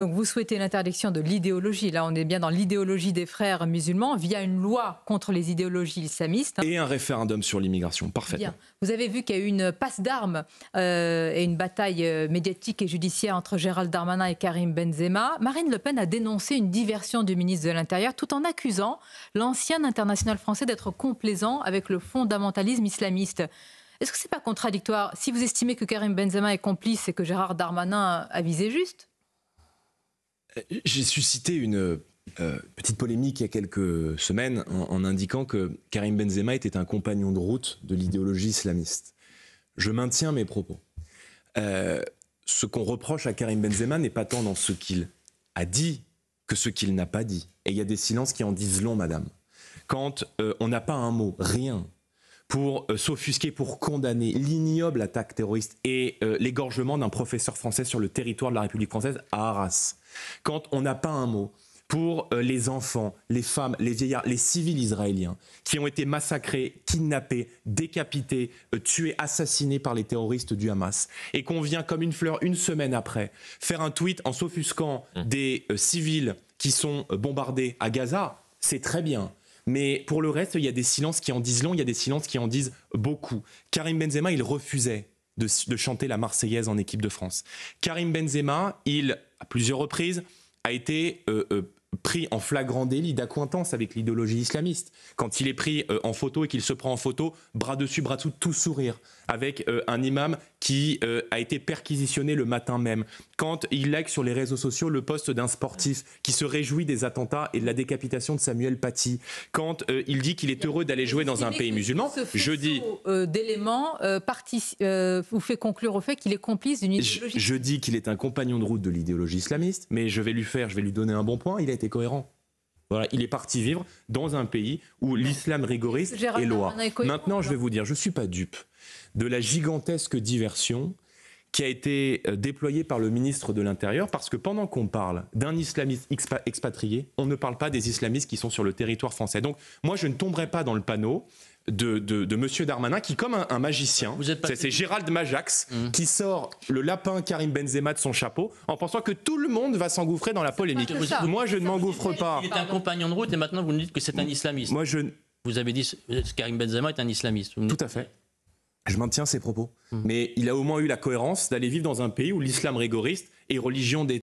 Donc vous souhaitez l'interdiction de l'idéologie. Là, on est bien dans l'idéologie des frères musulmans via une loi contre les idéologies islamistes. Et un référendum sur l'immigration, parfait. Vous avez vu qu'il y a eu une passe d'armes euh, et une bataille euh, médiatique et judiciaire entre Gérald Darmanin et Karim Benzema. Marine Le Pen a dénoncé une diversion du ministre de l'Intérieur tout en accusant l'ancien international français d'être complaisant avec le fondamentalisme islamiste. Est-ce que ce n'est pas contradictoire Si vous estimez que Karim Benzema est complice et que Gérard Darmanin a visé juste j'ai suscité une euh, petite polémique il y a quelques semaines en, indiquant que Karim Benzema était un compagnon de route de l'idéologie islamiste. Je maintiens mes propos. Euh, ce qu'on reproche à Karim Benzema n'est pas tant dans ce qu'il a dit que ce qu'il n'a pas dit. Et il y a des silences qui en disent long, madame. Quand euh, on n'a pas un mot, rien, pour euh, s'offusquer, pour condamner l'ignoble attaque terroriste et euh, l'égorgement d'un professeur français sur le territoire de la République française à Arras. Quand on n'a pas un mot pour euh, les enfants, les femmes, les vieillards, les civils israéliens qui ont été massacrés, kidnappés, décapités, tués, assassinés par les terroristes du Hamas, et qu'on vient comme une fleur une semaine après faire un tweet en s'offusquant mmh. des civils qui sont bombardés à Gaza, c'est très bien. Mais pour le reste, il y a des silences qui en disent long, il y a des silences qui en disent beaucoup. Karim Benzema, il refusait de, chanter la Marseillaise en équipe de France. Karim Benzema, il, à plusieurs reprises, a été euh, euh, pris en flagrant délit d'accointance avec l'idéologie islamiste. Quand il est pris euh, en photo et qu'il se prend en photo, bras dessus, bras dessous, tout sourire, avec un imam qui euh, a été perquisitionné le matin même, quand il like sur les réseaux sociaux le poste d'un sportif qui se réjouit des attentats et de la décapitation de Samuel Paty, quand euh, il dit qu'il est heureux d'aller jouer dans un pays musulman, je dis euh, d'éléments vous fait conclure au fait qu'il est complice d'une idéologie. je dis qu'il est un compagnon de route de l'idéologie islamiste, mais je vais lui faire, je vais lui donner un bon point. Il a été cohérent il est parti vivre dans un pays où l'islam rigoriste est loi. Maintenant, je vais vous dire, je ne suis pas dupe de la gigantesque diversion qui a été euh, déployée par le ministre de l'Intérieur, parce que pendant qu'on parle d'un islamiste expatrié, on ne parle pas des islamistes qui sont sur le territoire français. Donc moi, je ne tomberai pas dans le panneau de, Monsieur Darmanin qui, comme un, magicien, c'est Gérald Majax mmh. qui sort le lapin Karim Benzema de son chapeau en pensant que tout le monde va s'engouffrer dans la polémique. Moi, je ne m'engouffre pas. Il est un compagnon de route et maintenant vous nous dites que c'est un mmh. islamiste. Moi, je. Vous avez dit que Karim Benzema est un islamiste. Tout à fait. Je maintiens ses propos. Mmh. Mais il a au moins eu la cohérence d'aller vivre dans un pays où l'islam rigoriste est religion des